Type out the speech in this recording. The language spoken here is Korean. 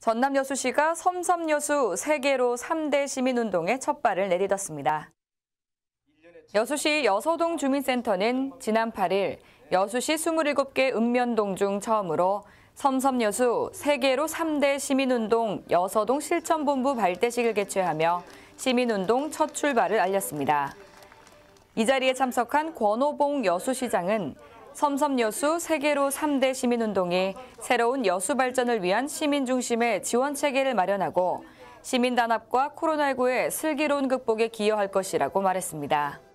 전남여수시가 섬섬여수 세계로 3대 시민운동에 첫발을 내딛었습니다. 여수시 여서동 주민센터는 지난 8일 여수시 27개 읍면동 중 처음으로 섬섬여수 세개로 3대 시민운동 여서동 실천본부 발대식을 개최하며 시민운동 첫 출발을 알렸습니다. 이 자리에 참석한 권호봉 여수시장은 섬섬여수 세계로 3대 시민운동이 새로운 여수 발전을 위한 시민 중심의 지원 체계를 마련하고 시민 단합과 코로나19의 슬기로운 극복에 기여할 것이라고 말했습니다.